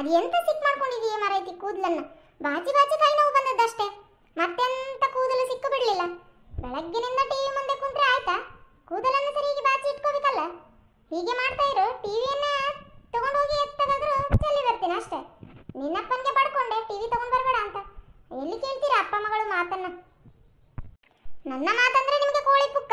ಅದು ಎಂತ ಸಿಕ್ ಮಾಡ್ಕೊಂಡಿದೀಯ ಮಾರೈತಿ ಕೂದಲನ್ನ ಬಾಚಿ ಬಾಚಿ ಕೈ ನೋವು ಬಂದದ್ದಷ್ಟೇ ಮತ್ತೆಂತ ಕೂದಲು ಸಿಕ್ಕು ಬಿಡ್ಲಿಲ್ಲ ಬೆಳಗ್ಗಿನಿಂದ ಟಿವಿ ಮುಂದೆ ಕುಂತ್ರೆ ಆಯ್ತಾ ಕೂದಲನ್ನು ಸರಿಯಾಗಿ ಬಾಚಿ ಇಟ್ಕೋಬೇಕಲ್ಲ ಹೀಗೆ ಮಾಡ್ತಾ ಇರು ಟಿವಿಯನ್ನ ತಗೊಂಡು ಹೋಗಿ ಎತ್ತಾದ್ರೂ ಚೆಲ್ಲಿ ಬರ್ತೀನಿ ಅಷ್ಟೇ ನಿನ್ನಪ್ಪನಿಗೆ ಪಡ್ಕೊಂಡೆ ಟಿವಿ ತಗೊಂಡು ಬರಬೇಡ ಅಂತ ಎಲ್ಲಿ ಕೇಳ್ತೀರಾ ಅಪ್ಪ ಮಗಳು ಮಾತನ್ನ ನನ್ನ ಮಾತಂದ್ರೆ ನಿಮಗೆ ಕೋಳಿ ಪುಕ್ಕ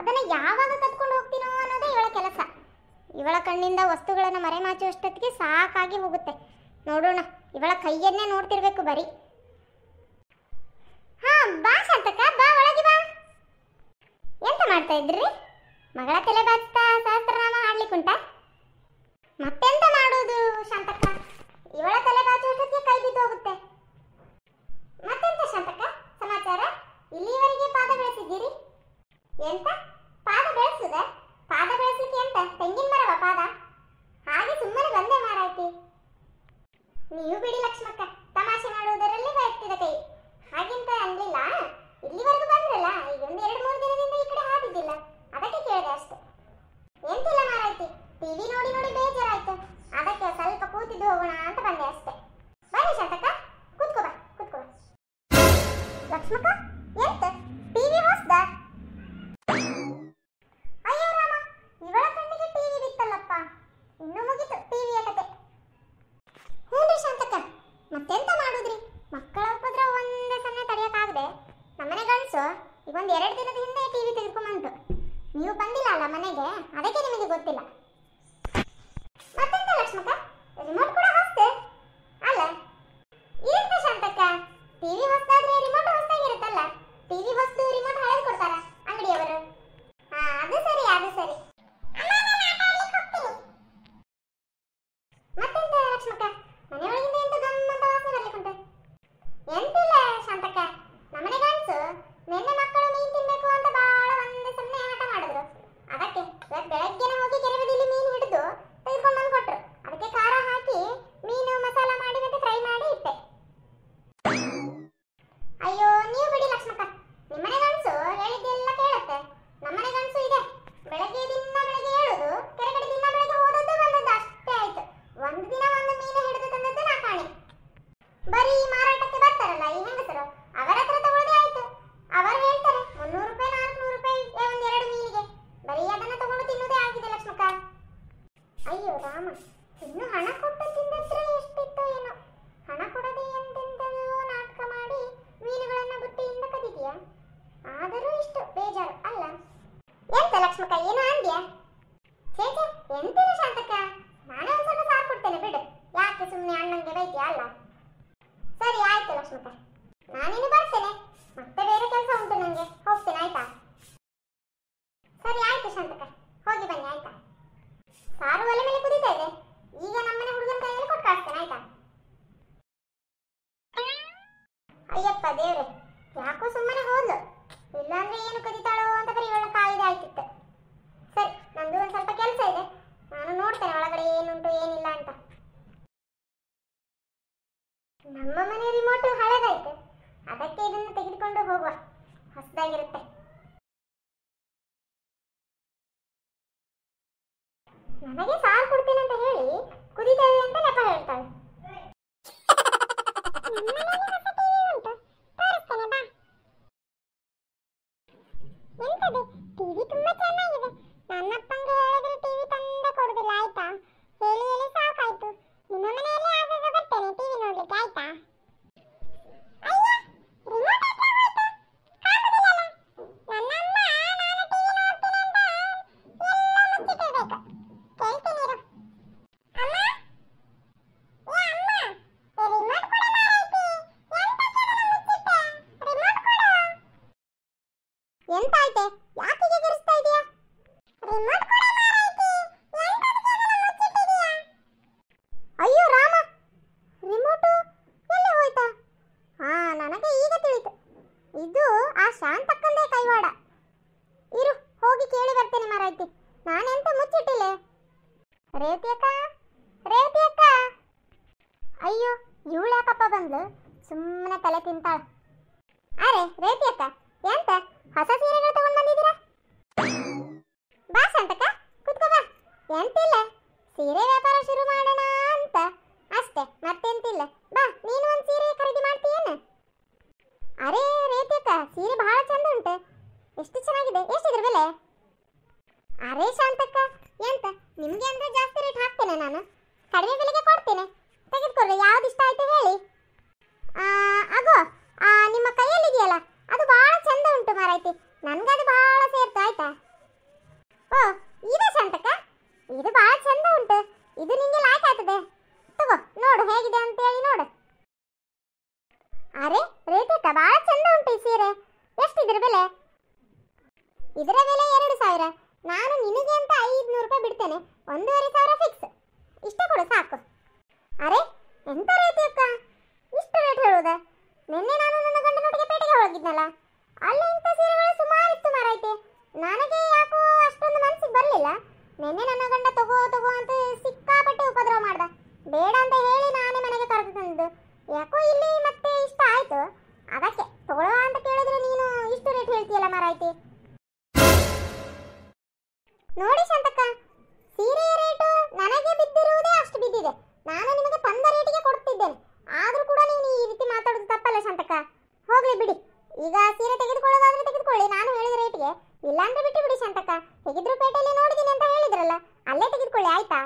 ಅದನ್ನ ಯಾವಾಗ ಕತ್ಕೊಂಡು ಹೋಗ್ತೀನೋ ಅನ್ನೋದೇ ಇವಳ ಕೆಲಸ ಇವಳ ಕಣ್ಣಿಂದ ವಸ್ತುಗಳನ್ನು ಮರೆಮಾಚುವಷ್ಟೊತ್ತಿಗೆ ಸಾಕಾಗಿ ಹೋಗುತ್ತೆ ನೋಡೋಣ ಇವಳ ಕೈಯನ್ನೇ ನೋಡ್ತಿರ್ಬೇಕು ಬರೀ ಹಾ ಬಾ ಬಾ ಒಳಗೆ ಬಾ ಎಂತ ಮಾಡ್ತಾ ಇದ್ರಿ ಮಗಳ ತಲೆ ಬಾಚ್ತಾ ಸಹಸ್ರನಾಮ ಆಡ್ಲಿಕ್ಕುಂಟ ಮತ್ತೆಂತ ಮಾಡೋದು ಶಾಂತಕ್ಕ ಅಲ್ಲ ಸರಿ ಆಯ್ತು ಲಕ್ಷ್ಮಕ್ಕ ನಾನಿನ್ನು ಬರ್ತೇನೆ ಮತ್ತೆ ಬೇರೆ ಕೆಲಸ ಉಂಟು ನನಗೆ ಹೋಗ್ತೇನೆ ಆಯ್ತಾ ಸರಿ ಆಯ್ತು ಶಾಂತಕ ಹೋಗಿ ಬನ್ನಿ ಆಯ್ತಾ ಸಾರು ಒಲೆ ಮೇಲೆ ಕುದೀತಾ ಇದೆ ಈಗ ನಮ್ಮನೆ ಹುಡುಗನ ಕೈಯಲ್ಲಿ ಕೊಟ್ಟು ಕಳಿಸ್ತೇನೆ ಆಯ್ತಾ ಅಯ್ಯಪ್ಪ ದೇವ್ರೆ ಯಾಕೋ ಸುಮ್ಮನೆ ಹೋದ್ಲು ಇಲ್ಲಾಂದ್ರೆ ಏನು ಕದಿತಾಳೋ ಅಂತ ಬರೀ ಇವಳ ಕಾಯಿದೆ ಆಯ್ತಿತ್ತು ಸರಿ ನಂದು ಒಂದು ಸ್ವಲ್ಪ ಕೆಲಸ ಇದೆ ನಾನು ನೋಡ್ತೇನೆ ಒಳಗಡೆ ಏನುಂಟು ಏನಿಲ್ಲ ಅಂತ ನಮ್ಮ ಮನೆ ರಿಮೋಟ್ ಹಳೆದಾಯ್ತು ಅದಕ್ಕೆ ಇದನ್ನು ತೆಗೆದುಕೊಂಡು ಹೋಗುವ ಹೊಸದಾಗಿರುತ್ತೆ ನನಗೆ ಸಾಲ ಕೊಡ್ತೀನಿ ಅಂತ ಹೇಳಿ ಕುದೀತಾ ಇದೆ ಅಂತ ನೆಪ ಹೇಳ್ತಾಳೆ ಟಿವಿ ತುಂಬಾ ಚೆನ್ನಾಗಿದೆ ನನ್ನಪ್ಪಂಗೆ ಹೇಳಿದ್ರೆ ಟಿವಿ ತಂದ ಕೊಡುದಿಲ್ಲ ಆಯ್ತಾ ಹೇಳಿ ಹೇಳಿ ಸಾಕಾಯ್ತು ನಿಮ್ಮ ಮನೆಯಲ್ಲಿ ನೋಡ್ಲಿಕ್ಕೆ ಆಯ್ತಾ ಆಯ್ತು ಯಾಕೆ ಗಿರಿಸ್ತಾ ಇದೆಯಾ ರಿಮೋಟ್ ಇವಳು ಯಾಕಪ್ಪ ಬಂದ್ಲು ಸುಮ್ಮನೆ ತಲೆ ತಿಂತಾಳ ಅರೆ ರೇತಿ ಅಕ್ಕ ಎಂತ ಹೊಸ ಸೀರೆಗಳು ತಗೊಂಡ್ ಬಂದಿದ್ದೀರಾ ಬಾ ಸಂತಕ ಕುತ್ಕೋ ಬಾ ಎಂತಿಲ್ಲ ಸೀರೆ ವ್ಯಾಪಾರ ಶುರು ಮಾಡೋಣ ಅಂತ ಅಷ್ಟೇ ಮತ್ತೆಂತಿಲ್ಲ ಬಾ ನೀನು ಒಂದು ಸೀರೆ ಖರೀದಿ ಮಾಡ್ತೀಯೇನು ಅರೆ ರೇತಿ ಅಕ್ಕ ಸೀರೆ ಬಹಳ ಚಂದ ಉಂಟು ಎಷ್ಟು ಚೆನ್ನಾಗಿದೆ ಎಷ್ಟಿದ್ರ ಬೆಲೆ ಅರೆ ಶಾಂತಕ್ಕ ಎಂತ ನಿಮ್ಗೆ ಅಂದ್ರೆ ಜಾಸ್ತಿ ರೇಟ್ ಹಾಕ್ತೇನೆ ನಾನು ಕಡಿಮೆ ಬೆಲೆಗೆ ಕೊಡ್ತೇನೆ ತೆಗೆದುಕೊಳ್ಳಿ ಯಾವ್ದು ಇಷ್ಟ ಆಯ್ತು ಹೇಳಿ ಅಗೋ ನಿಮ್ಮ ಕೈಯಲ್ಲಿದೆಯಲ್ಲ ಅದು ಬಹಳ ಚಂದ ಉಂಟು ಮಾರೈತಿ ನನ್ಗದು ಬಹಳ ಸೇರ್ತು ಆಯ್ತಾ ಓ ಇದು ಸಂತಕ ಇದು ಬಹಳ ಚಂದ ಉಂಟು ಇದು ನಿಂಗೆ ಲಾಯ್ಕ್ ಆಗ್ತದೆ ತಗೋ ನೋಡು ಹೇಗಿದೆ ಅಂತ ಹೇಳಿ ನೋಡು ಅರೆ ರೇಟಕ್ಕ ಬಹಳ ಚಂದ ಉಂಟು ಈ ಸೀರೆ ಎಷ್ಟಿದ್ರ ಬೆಲೆ ಇದರ ಬೆಲೆ ಎರಡು ಸಾವಿರ ನಾನು ನಿನಗೆ ಅಂತ ಐದುನೂರು ರೂಪಾಯಿ ಬಿಡ್ತೇನೆ ಒಂದೂವರೆ ಸಾವಿರ ಫಿಕ್ಸ್ ಇಷ್ಟ ಕೊಡು ಸಾಕು ಅರೆ ಎಂತ ರೇಟ್ ಅಕ್ಕ ಇಷ್ಟು ರೇಟ್ ಹೇಳೋದಾ ನಿನ್ನೆ ನಾನು ನನ್ನ ಗಂಡನೊಟ್ಟಿಗೆ ಪೇಟೆಗೆ ಹೋಗಿದ್ನಲ್ಲ ಅಲ್ಲಿ ಇಂಥ ಸೀರೆಗಳು ನಾನು ನಿಮಗೆ ತಂದ ರೇಟಿಗೆ ಕೊಡ್ತಿದ್ದೇನೆ ಆದರೂ ಕೂಡ ನೀವು ಈ ರೀತಿ ಮಾತಾಡೋದು ತಪ್ಪಲ್ಲ ಶಾಂತಕ್ಕ ಹೋಗ್ಲಿ ಬಿಡಿ ಈಗ ಸೀರೆ ತೆಗೆದುಕೊಳ್ಳೋದಾದ್ರೆ ತೆಗೆದುಕೊಳ್ಳಿ ನಾನು ಹೇಳಿದ ರೇಟಿಗೆ ಇಲ್ಲಾಂದ್ರೆ ಬಿಟ್ಟು ಬಿಡಿ ಶಾಂತಕ್ಕ ತೆಗೆದ್ರು ಪೇಟೆಯಲ್ಲಿ ನೋಡಿದ್ದೀನಿ ಅಂತ ಹೇಳಿದ್ರಲ್ಲ ಅಲ್ಲೇ ತೆಗೆದುಕೊಳ್ಳಿ ಆಯ್ತಾ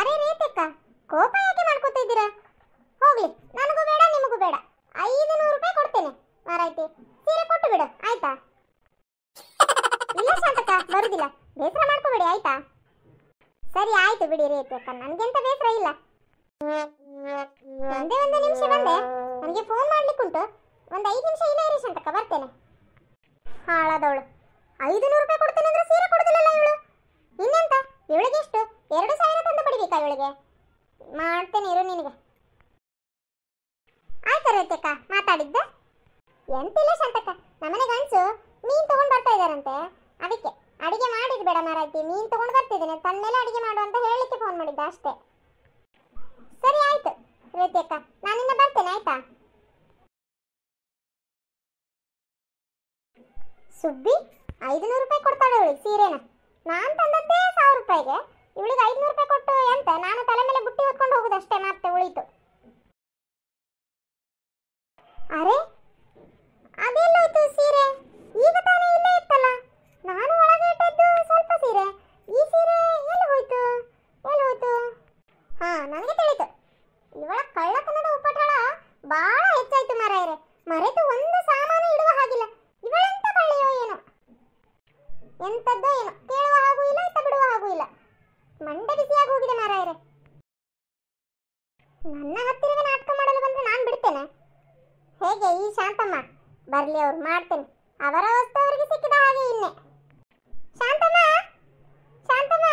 ಅರೆ ರೇತಕ್ಕ ಕೋಪ ಯಾಕೆ ಮಾಡ್ಕೋತಾ ಇದ್ದೀರಾ ಹೋಗ್ಲಿ ನನಗೂ ಬೇಡ ನಿಮಗೂ ಬೇಡ ಐದು ನೂರು ರೂಪಾಯಿ ಕೊಡ್ತೇನೆ ಮಾರಾಯ್ತಿ ಸೀರೆ ಕೊಟ್ಟು ಬಿಡು ಆಯ್ತಾ ಇಲ್ಲ ಶಾಂತಕ್ಕ ಬರುದಿಲ್ಲ ಬೇಸರ ಮಾಡ್ಕೋಬೇಡಿ ಆಯ್ತಾ ಸರಿ ಆಯ್ತು ಬಿಡಿ ರೇತಿ ನನಗೆಂತ ಬೇಸರ ಇಲ್ಲ ಒಂದೇ ಒಂದು ನಿಮಿಷ ಬಂದೆ ನನಗೆ ಫೋನ್ ಮಾಡ್ಲಿಕ್ಕುಂಟು ಒಂದು ಐದು ನಿಮಿಷ ಇಲ್ಲ ಇರೀಶ್ ಅಂತಕ್ಕ ಬರ್ತೇನೆ ಹಾಳಾದವಳು ಐದು ನೂರು ರೂಪಾಯಿ ಕೊಡ್ತೇನೆ ಅಂದ್ರೆ ಸೀರೆ ಕೊಡುದಿಲ್ಲಲ್ಲ ಇವಳು ಇನ್ನೆಂತ ಇವಳಿಗೆ ಎಷ್ಟು ಎರಡು ಸಾವಿರ ತಂದು ಬಿಡಬೇಕಾ ಇವಳಿಗೆ ಮಾಡ್ತೇನೆ ಇರು ನಿನಗೆ ಆಯ್ತಾ ರೇತಕ್ಕ ಮಾತಾಡಿದ್ದೆ ಎಂತಿಲ್ಲ ಶಾಂತಕ್ಕ ನಮ್ಮನೆ ಗಂಡಸು ಮೀನು ತಗೊಂಡು ಬರ್ತಾ ಇದ್ದಾರಂತೆ ಅದಕ್ಕೆ ಅಡಿಗೆ ಮಾಡಿದ್ ಬೇಡ ಮಾರಾಯ್ತಿ ಮೀನ್ ತಗೊಂಡು ಬರ್ತಿದ್ದೇನೆ ತನ್ಮೇಲೆ ಅಡಿಗೆ ಮಾಡು ಅಂತ ಹೇಳಲಿಕ್ಕೆ ಫೋನ್ ಮಾಡಿದ್ದೆ ಅಷ್ಟೇ ಸರಿ ಆಯ್ತು ರೇತಿ ಅಕ್ಕ ನಾನಿನ್ನ ಬರ್ತೇನೆ ಆಯ್ತಾ ಸುಬ್ಬಿ ಐದುನೂರು ರೂಪಾಯಿ ಕೊಡ್ತಾಳೆ ಇವಳಿಗೆ ಸೀರೆನ ನಾನು ತಂದದ್ದೇ ಸಾವಿರ ರೂಪಾಯಿಗೆ ಇವಳಿಗೆ ಐದು ರೂಪಾಯಿ ಕೊಟ್ಟು ಎಂತ ನಾನು ತಲೆ ಮೇಲೆ ಬುಟ್ಟಿ ಹೊತ್ಕೊಂಡು ಹೋಗುದಷ್ಟೇ ಮತ್ತೆ ಉಳಿತು ಅರೆ ಅದೆಲ್ಲೋಯ್ತು ಸೀರೆ ಈಗ ತಾನೇ ಇಲ್ಲೇ ಇತ್ತಲ್ಲ ನಾನು ಶಾಂತಮ್ಮ ಬರ್ಲಿ ಅವ್ರು ಮಾಡ್ತೇನೆ ಅವರ ವಸ್ತು ಅವರಿಗೆ ಸಿಕ್ಕಿದ ಹಾಗೆ ಇನ್ನೆ ಶಾಂತಮ್ಮ ಶಾಂತಮ್ಮ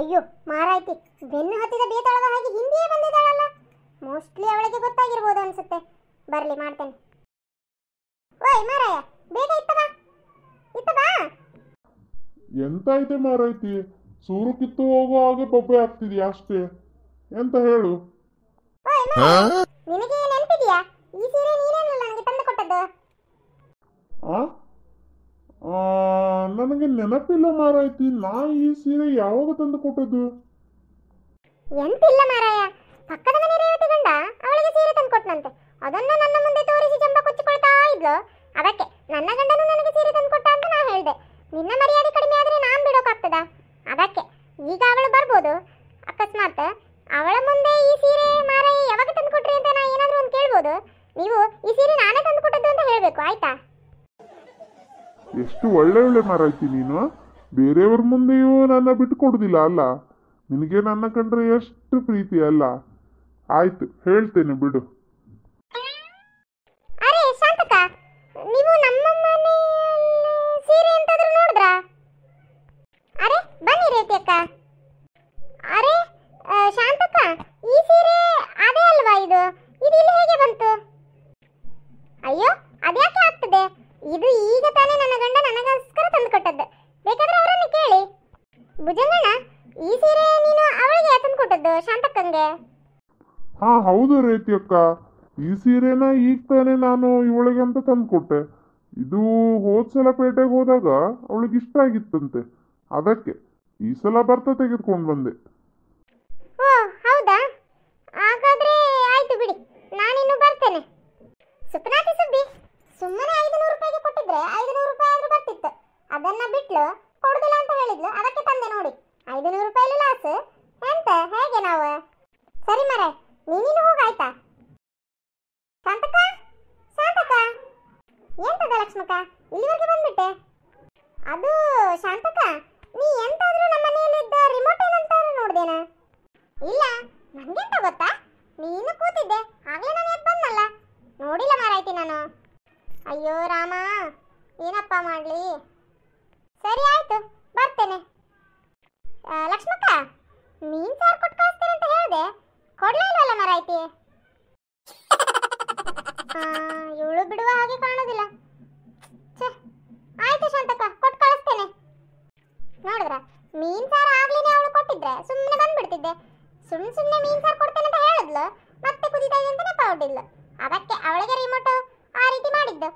ಅಯ್ಯೋ ಮಾರಾಯ್ತಿ ಬೆನ್ನು ಹತ್ತಿದ ಬೇತಾಳದ ಹಾಗೆ ಹಿಂದಿಯೇ ಬಂದಿದ್ದಾಳಲ್ಲ ಮೋಸ್ಟ್ಲಿ ಅವಳಿಗೆ ಗೊತ್ತಾಗಿರ್ಬೋದು ಅನ್ಸುತ್ತೆ ಬರ್ಲಿ ಮಾಡ್ತೇನೆ ಓಯ್ ಮಾರಾಯ ಬೇಗ ಇತ್ತ ಎಂತ ಐತೆ ಮಾರಾಯ್ತಿ ಸೂರು ಕಿತ್ತು ಹೋಗೋ ಹಾಗೆ ಬೊಬ್ಬೆ ಆಗ್ತಿದ್ಯಾ ಅಷ್ಟೇ ಎಂತ ಹೇಳು ಓಯ್ ನಿನಗೆ ನೆನಪಿದ್ಯಾ ಈ ಸೀರೆ ನೀನೇ ನನಗೆ ನೆನಪಿಲ್ಲ ಮಾರಾಯ್ತಿ ನಾ ಈ ಸೀರೆ ಯಾವಾಗ ತಂದು ಕೊಟ್ಟದ್ದು ಎಂತಿಲ್ಲ ಮಾರಾಯ ಪಕ್ಕದ ಎಷ್ಟು ಮರ ಐತಿ ನೀನು ಬೇರೆಯವ್ರ ಮುಂದೆಯೂ ನನ್ನ ಬಿಟ್ಟುಕೊಡೋದಿಲ್ಲ ಅಲ್ಲ ನಿನಗೆ ನನ್ನ ಕಂಡ್ರೆ ಎಷ್ಟು ಪ್ರೀತಿ ಅಲ್ಲ ಆಯ್ತು ಹೇಳ್ತೇನೆ ಬಿಡು ಅಕ್ಕ ಈ ಸೀರೆನ ಈಗ ತಾನೇ ನಾನು ಇವಳಿಗೆ ತಂದ್ಕೊಟ್ಟೆ ತಂದುಕೊಟ್ಟೆ ಇದು ಹೋದ್ಸಲ ಪೇಟೆಗೆ ಹೋದಾಗ ಅವಳಿಗೆ ಇಷ್ಟ ಆಗಿತ್ತಂತೆ ಅದಕ್ಕೆ ಈ ಸಲ ಬರ್ತ ತೆಗೆದುಕೊಂಡು ಬಂದೆ ಓ ಹೌದಾ ಹಾಗಾದ್ರೆ ಆಯ್ತು ಬಿಡಿ ನಾನಿನ್ನು ಬರ್ತೇನೆ ಸುಪ್ನಾತಿ ಸುದ್ದಿ ಸುಮ್ಮನೆ ಐದು ನೂರು ರೂಪಾಯಿಗೆ ಕೊಟ್ಟಿದ್ರೆ ಐದು ರೂಪಾಯಿ ಆದ್ರೂ ಬರ್ತಿತ್ತು ಅದನ್ನ ಬಿಟ್ಲು ಕೊಡುದಿಲ್ಲ ಅಂತ ಹೇಳಿದ್ಲು ಅದಕ್ಕೆ ತಂದೆ ನೋಡಿ ಐದು ನೂರು ರೂಪಾಯಿ ಲಾಸ್ ಅಂತ ಹೇಗೆ ನಾವು ಸರಿ ಮರೆ ನೀನು ಅದು ಶಾಂತಕ ನೀ ಎಂತಾದ್ರೂ ನಮ್ಮ ಮನೆಯಲ್ಲಿದ್ದ ರಿಮೋಟ್ ಏನಂತಾದ್ರೂ ನೋಡ್ದೇನ ಇಲ್ಲ ನಂಗೆಂತ ಗೊತ್ತಾ ನೀನು ಕೂತಿದ್ದೆ ಆಗಲೇ ನಾನು ಎದ್ದು ಬಂದಲ್ಲ ನೋಡಿಲ್ಲ ಮಾರಾಯ್ತಿ ನಾನು ಅಯ್ಯೋ ರಾಮ ಏನಪ್ಪ ಮಾಡಲಿ ಸರಿ ಆಯ್ತು ಬರ್ತೇನೆ ಲಕ್ಷ್ಮಕ್ಕ ಮೀನ್ ಸಾರು ಕೊಟ್ಟು ಕಳಿಸ್ತೇನೆ ಅಂತ ಹೇಳಿದೆ ಕೊಡ್ಲಿಲ್ವಲ್ಲ ಮಾರಾಯ್ತಿ ಇವಳು ಬಿಡುವ ಹಾಗೆ ಕಾಣೋದಿಲ್ಲ ಆಯ್ತು ಶಾಂತಕ್ಕ ಕೊಟ್ಟು ಕಳಿಸ್ತೇನೆ ನೋಡಿದ್ರ ಮೀನ್ ಸಾರು ಆಗ್ಲೇನೆ ಅವಳು ಕೊಟ್ಟಿದ್ರೆ ಸುಮ್ಮನೆ ಬಂದ್ಬಿಡ್ತಿದ್ದೆ ಸುಮ್ ಸುಮ್ಮನೆ ಮೀನ್ ಸಾರು ಕೊಡ್ತೇನೆ ಅಂತ ಹೇಳಿದ್ಲು ಮತ್ತೆ ಕುದಿತಾ ಇದೆ ಅಂತ ನೆಪ ಅದಕ್ಕೆ ಅವಳಿಗೆ ರಿಮೋಟ್ ಆ ರೀತಿ ಮಾಡಿದ್ದು